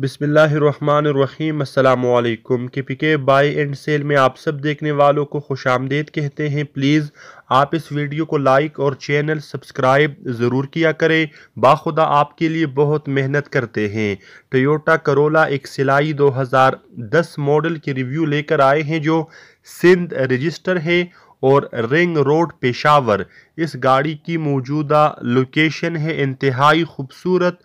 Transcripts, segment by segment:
बिसमीम अल्लाम के पी के बाई एंड सेल में आप सब देखने वालों को खुश आमदेद कहते हैं प्लीज़ आप इस वीडियो को लाइक और चैनल सब्सक्राइब ज़रूर किया करें बाखुदा आपके लिए बहुत मेहनत करते हैं टोयोटा करोला एक सिलाई 2010 मॉडल की रिव्यू लेकर आए हैं जो सिंध रजिस्टर है और रिंग रोड पेशावर इस गाड़ी की मौजूदा लोकेशन है इंतहाई खूबसूरत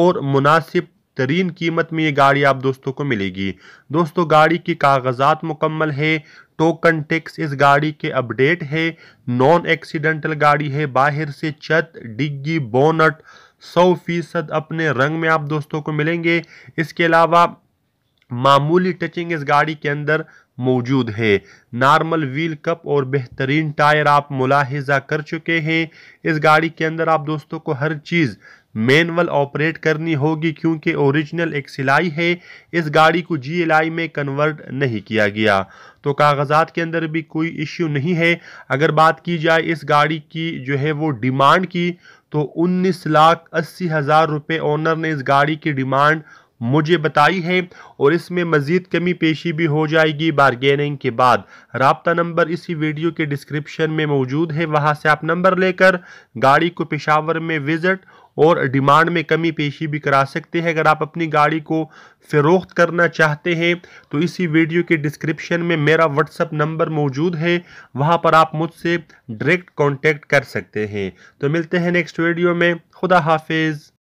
और मुनासिब तरीन कीमत में ये गाड़ी आप दोस्तों को मिलेगी दोस्तों गाड़ी की कागजात मुकम्मल है टोकन टैक्स इस गाड़ी के अपडेट है नॉन एक्सीडेंटल गाड़ी है बाहर से छत डिग्गी बोनट सौ फीसद अपने रंग में आप दोस्तों को मिलेंगे इसके अलावा मामूली टचिंग इस गाड़ी के अंदर मौजूद है नॉर्मल व्हील कप और बेहतरीन टायर आप मुलाहिजा कर चुके हैं इस गाड़ी के अंदर आप दोस्तों को हर चीज़ मैनुअल ऑपरेट करनी होगी क्योंकि ओरिजिनल एक सिलाई है इस गाड़ी को जीएलआई में कन्वर्ट नहीं किया गया तो कागजात के अंदर भी कोई इश्यू नहीं है अगर बात की जाए इस गाड़ी की जो है वो डिमांड की तो उन्नीस लाख अस्सी हज़ार रुपये ओनर ने इस गाड़ी की डिमांड मुझे बताई है और इसमें मज़ीद कमी पेशी भी हो जाएगी बारगेनिंग के बाद रबता नंबर इसी वीडियो के डिस्क्रिप्शन में मौजूद है वहाँ से आप नंबर लेकर गाड़ी को पेशावर में विज़िट और डिमांड में कमी पेशी भी करा सकते हैं अगर आप अपनी गाड़ी को फ़रोख्त करना चाहते हैं तो इसी वीडियो के डिस्क्रिप्शन में मेरा व्हाट्सअप नंबर मौजूद है वहाँ पर आप मुझसे डायरेक्ट कांटेक्ट कर सकते हैं तो मिलते हैं नेक्स्ट वीडियो में खुदा हाफिज़